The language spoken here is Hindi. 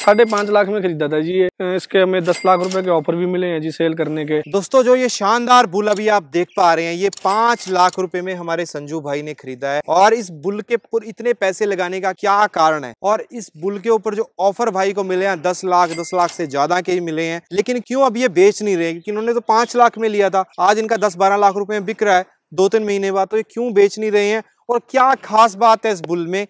साढ़े पांच लाख में खरीदा था जी ये इसके हमें दस लाख रुपए के ऑफर भी मिले हैं जी सेल करने के दोस्तों जो ये शानदार बुल अभी आप देख पा रहे हैं ये पांच लाख रुपए में हमारे संजू भाई ने खरीदा है और इस बुल के इतने पैसे लगाने का क्या कारण है और इस बुल के ऊपर जो ऑफर भाई को मिले हैं दस लाख दस लाख से ज्यादा के ही मिले हैं लेकिन क्यों अब ये बेच नहीं रहे क्योंकि उन्होंने तो पांच लाख में लिया था आज इनका दस बारह लाख रुपए में बिक रहा है दो तीन महीने बाद तो ये क्यों बेच नहीं रहे हैं और क्या खास बात है इस बुल में